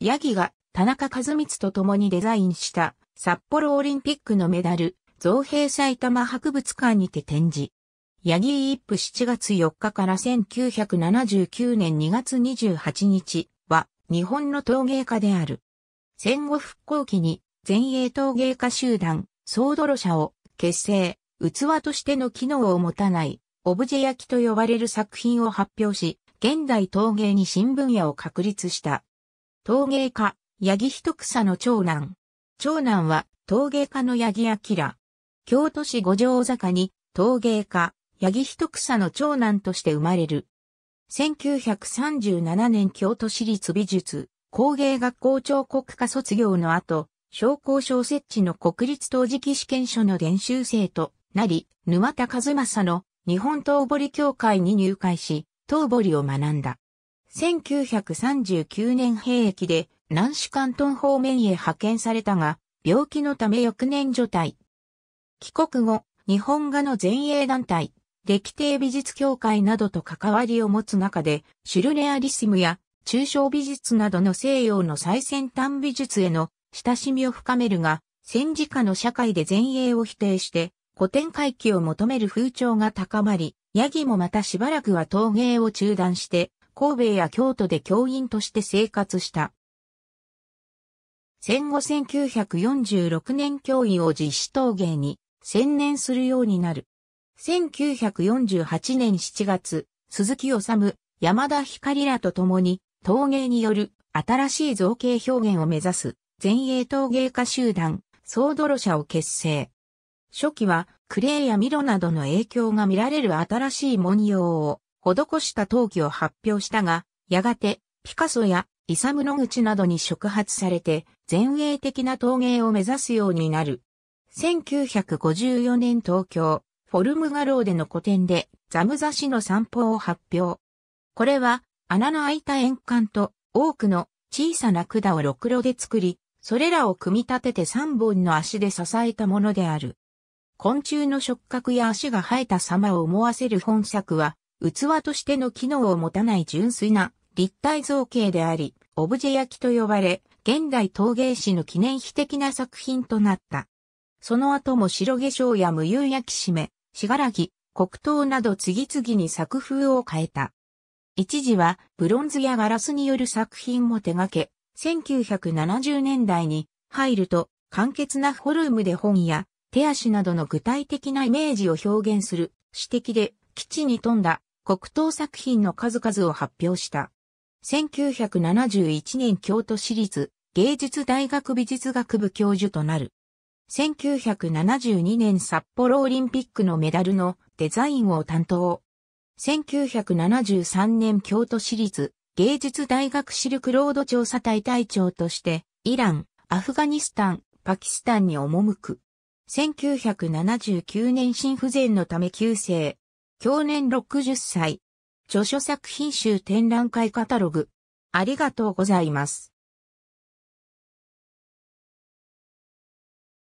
ヤギが田中和光と共にデザインした札幌オリンピックのメダル、造幣埼玉博物館にて展示。ヤギイップ7月4日から1979年2月28日は日本の陶芸家である。戦後復興期に前衛陶芸家集団、総泥社を結成、器としての機能を持たない、オブジェ焼きと呼ばれる作品を発表し、現代陶芸に新分野を確立した。陶芸家、八木一草の長男。長男は陶芸家の八木明。京都市五条坂に陶芸家、八木一草の長男として生まれる。1937年京都市立美術工芸学校彫刻科卒業の後、商工省設置の国立陶磁器試験所の練習生となり、沼田和正の日本陶彫協会に入会し、陶彫を学んだ。1939年兵役で南市関東方面へ派遣されたが、病気のため翌年除隊。帰国後、日本画の前衛団体、歴帝美術協会などと関わりを持つ中で、シュルレアリスムや抽象美術などの西洋の最先端美術への親しみを深めるが、戦時下の社会で前衛を否定して、古典回帰を求める風潮が高まり、ヤギもまたしばらくは陶芸を中断して、神戸や京都で教員として生活した。戦後1946年教員を実施陶芸に専念するようになる。1948年7月、鈴木治、山田光らと共に陶芸による新しい造形表現を目指す前衛陶芸家集団、総泥社を結成。初期はクレーやミロなどの影響が見られる新しい文様を施した陶器を発表したが、やがて、ピカソやイサム・ノグチなどに触発されて、前衛的な陶芸を目指すようになる。1954年東京、フォルム画廊での個展で、ザムザシの散歩を発表。これは、穴の開いた円管と多くの小さな管をろくろで作り、それらを組み立てて3本の足で支えたものである。昆虫の触覚や足が生えた様を思わせる本作は、器としての機能を持たない純粋な立体造形であり、オブジェ焼きと呼ばれ、現代陶芸師の記念碑的な作品となった。その後も白化粧や無釉焼き締め、しがらぎ、黒糖など次々に作風を変えた。一時はブロンズやガラスによる作品も手掛け、1970年代に入ると簡潔なフォルムで本や手足などの具体的なイメージを表現する指摘で基地に富んだ黒糖作品の数々を発表した。1971年京都市立芸術大学美術学部教授となる。1972年札幌オリンピックのメダルのデザインを担当。1973年京都市立芸術大学シルクロード調査隊隊長としてイラン、アフガニスタン、パキスタンに赴く。1979年心不全のため急性享年60歳。著書作品集展覧会カタログ。ありがとうございます。